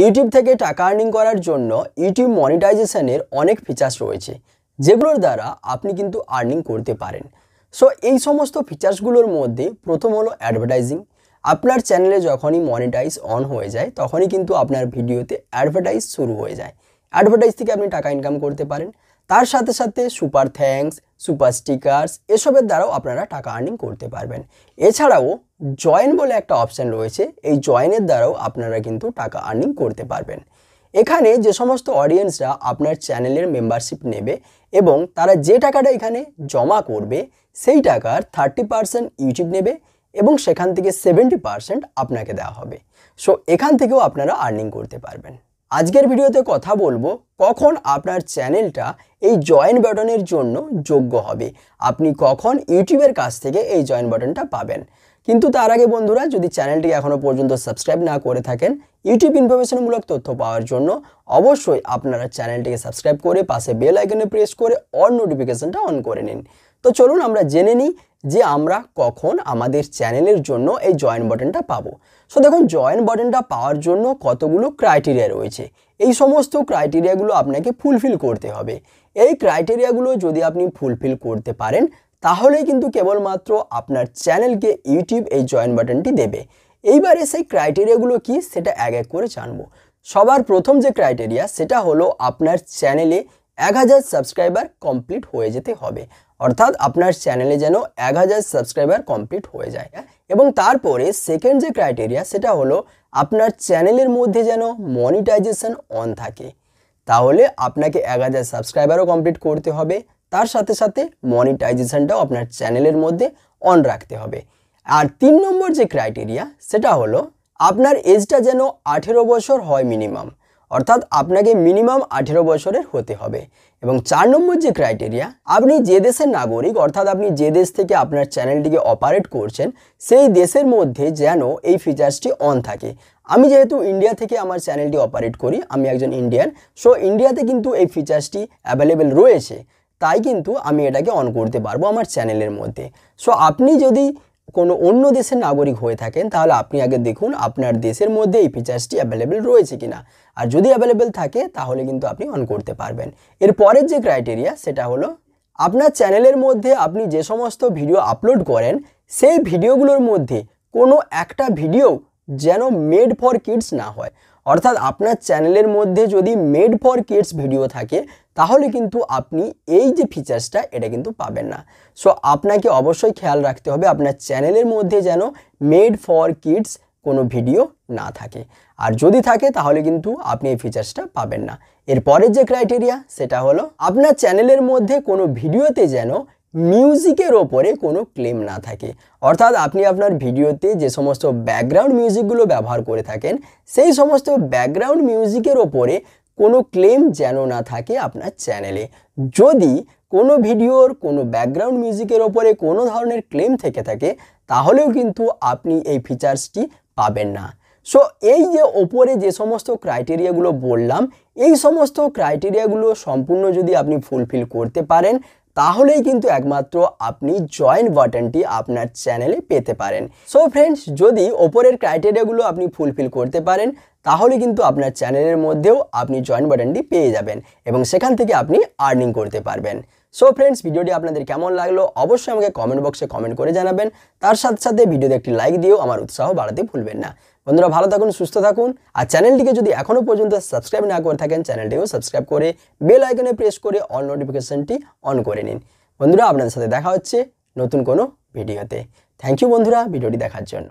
YouTube থেকে টাকা earning করার জন্য ইউটিউব মনিটাইজেশনের অনেক ফিচার্স রয়েছে যেগুলোর দ্বারা আপনি কিন্তু আর্নিং করতে পারেন সো এই সমস্ত ফিচার্সগুলোর মধ্যে প্রথম হলো অ্যাডভার্টাইজিং আপনার চ্যানেলে যখনই মনিটাইজ অন হয়ে যায় তখনই কিন্তু আপনার ভিডিওতে অ্যাডভার্টাইজ শুরু হয়ে যায় অ্যাডভার্টাইজ থেকে আপনি টাকা ইনকাম করতে পারেন তার সাথে সাথে সুপার থ্যাঙ্কস সুপার স্টিকার্স এসবের দ্বারাও আপনারা টাকা আর্নিং করতে পারবেন এছাড়াও জয়েন বলে একটা অপশান রয়েছে এই জয়েনের দ্বারাও আপনারা কিন্তু টাকা আর্নিং করতে পারবেন এখানে যে সমস্ত অডিয়েন্সরা আপনার চ্যানেলের মেম্বারশিপ নেবে এবং তারা যে টাকাটা এখানে জমা করবে সেই টাকার থার্টি পারসেন্ট ইউটিউব নেবে এবং সেখান থেকে সেভেন্টি পারসেন্ট আপনাকে দেওয়া হবে সো এখান থেকেও আপনারা আর্নিং করতে পারবেন আজকের ভিডিওতে কথা বলবো কখন আপনার চ্যানেলটা এই জয়েন বাটনের জন্য যোগ্য হবে আপনি কখন ইউটিউবের কাছ থেকে এই জয়েন বাটনটা পাবেন কিন্তু তার আগে বন্ধুরা যদি চ্যানেলটি এখনও পর্যন্ত সাবস্ক্রাইব না করে থাকেন ইউটিউব ইনফরমেশনমূলক তথ্য পাওয়ার জন্য অবশ্যই আপনারা চ্যানেলটিকে সাবস্ক্রাইব করে পাশে বেল আইকনে প্রেস করে অন নোটিফিকেশানটা অন করে নিন তো চলুন আমরা জেনে নিই যে আমরা কখন আমাদের চ্যানেলের জন্য এই জয়েন বাটনটা পাবো সো দেখুন জয়েন বাটনটা পাওয়ার জন্য কতগুলো ক্রাইটেরিয়া রয়েছে এই সমস্ত ক্রাইটেরিয়াগুলো আপনাকে ফুলফিল করতে হবে এই ক্রাইটেরিয়াগুলো যদি আপনি ফুলফিল করতে পারেন তাহলেই কিন্তু কেবলমাত্র আপনার চ্যানেলকে ইউটিউব এই জয়েন বাটনটি দেবে এইবারে সেই ক্রাইটেরিয়াগুলো কি সেটা এক এক করে জানবো সবার প্রথম যে ক্রাইটেরিয়া সেটা হলো আপনার চ্যানেলে এক হাজার সাবস্ক্রাইবার কমপ্লিট হয়ে যেতে হবে অর্থাৎ আপনার চ্যানেলে যেন এক হাজার সাবস্ক্রাইবার কমপ্লিট হয়ে যায় এবং তারপরে সেকেন্ড যে ক্রাইটেরিয়া সেটা হলো আপনার চ্যানেলের মধ্যে যেন মনিটাইজেশন অন থাকে তাহলে আপনাকে এক হাজার সাবস্ক্রাইবারও কমপ্লিট করতে হবে তার সাথে সাথে মনিটাইজেশনটাও আপনার চ্যানেলের মধ্যে অন রাখতে হবে আর তিন নম্বর যে ক্রাইটেরিয়া সেটা হলো আপনার এজটা যেন আঠেরো বছর হয় মিনিমাম অর্থাৎ আপনাকে মিনিমাম আঠেরো বছরের হতে হবে এবং চার নম্বর যে ক্রাইটেরিয়া আপনি যে দেশের নাগরিক অর্থাৎ আপনি যে দেশ থেকে আপনার চ্যানেলটিকে অপারেট করছেন সেই দেশের মধ্যে যেন এই ফিচার্সটি অন থাকে আমি যেহেতু ইন্ডিয়া থেকে আমার চ্যানেলটি অপারেট করি আমি একজন ইন্ডিয়ান সো ইন্ডিয়াতে কিন্তু এই ফিচার্সটি অ্যাভেলেবেল রয়েছে তাই কিন্তু আমি এটাকে অন করতে পারবো আমার চ্যানেলের মধ্যে সো আপনি যদি কোনো অন্য দেশের নাগরিক হয়ে থাকেন তাহলে আপনি আগে দেখুন আপনার দেশের মধ্যে এই ফিচার্সটি অ্যাভেলেবেল রয়েছে কিনা আর যদি অ্যাভেলেবেল থাকে তাহলে কিন্তু আপনি অন করতে পারবেন এর পরের যে ক্রাইটেরিয়া সেটা হলো আপনার চ্যানেলের মধ্যে আপনি যে সমস্ত ভিডিও আপলোড করেন সেই ভিডিওগুলোর মধ্যে কোনো একটা ভিডিও যেন মেড ফর কিডস না হয় অর্থাৎ আপনার চ্যানেলের মধ্যে যদি মেড ফর কিডস ভিডিও থাকে তাহলে কিন্তু আপনি এই যে ফিচার্সটা এটা কিন্তু পাবেন না সো আপনাকে অবশ্যই খেয়াল রাখতে হবে আপনার চ্যানেলের মধ্যে যেন মেড ফর কিডস কোনো ভিডিও না থাকে আর যদি থাকে তাহলে কিন্তু আপনি এই ফিচার্সটা পাবেন না এরপরের যে ক্রাইটেরিয়া সেটা হলো আপনার চ্যানেলের মধ্যে কোনো ভিডিওতে যেন মিউজিকের ওপরে কোনো ক্লেম না থাকে অর্থাৎ আপনি আপনার ভিডিওতে যে সমস্ত ব্যাকগ্রাউন্ড মিউজিকগুলো ব্যবহার করে থাকেন সেই সমস্ত ব্যাকগ্রাউন্ড মিউজিকের ওপরে কোনো ক্লেম যেন না থাকে আপনার চ্যানেলে যদি কোনো ভিডিওর কোনো ব্যাকগ্রাউন্ড মিউজিকের ওপরে কোনো ধরনের ক্লেম থেকে থাকে তাহলেও কিন্তু আপনি এই ফিচার্সটি পাবেন না সো এই যে ওপরে যে সমস্ত ক্রাইটেরিয়াগুলো বললাম এই সমস্ত ক্রাইটেরিয়াগুলো সম্পূর্ণ যদি আপনি ফুলফিল করতে পারেন তাহলেই কিন্তু একমাত্র আপনি জয়েন বাটনটি আপনার চ্যানেলে পেতে পারেন সো ফ্রেন্ডস যদি ওপরের ক্রাইটেরিয়াগুলো আপনি ফুলফিল করতে পারেন তাহলে কিন্তু আপনার চ্যানেলের মধ্যেও আপনি জয়েন বাটনটি পেয়ে যাবেন এবং সেখান থেকে আপনি আর্নিং করতে পারবেন সো ফ্রেন্ডস ভিডিওটি আপনাদের কেমন লাগলো অবশ্যই আমাকে কমেন্ট বক্সে কমেন্ট করে জানাবেন তার সাথে সাথে ভিডিওতে একটি লাইক দিয়েও আমার উৎসাহ বাড়াতে ভুলবেন না বন্ধুরা ভালো থাকুন সুস্থ থাকুন আর চ্যানেলটিকে যদি এখনও পর্যন্ত সাবস্ক্রাইব না করে থাকেন চ্যানেলটিকেও সাবস্ক্রাইব করে বেল আইকনে প্রেস করে অল নোটিফিকেশানটি অন করে নিন বন্ধুরা আপনাদের সাথে দেখা হচ্ছে নতুন কোনো ভিডিওতে থ্যাংক ইউ বন্ধুরা ভিডিওটি দেখার জন্য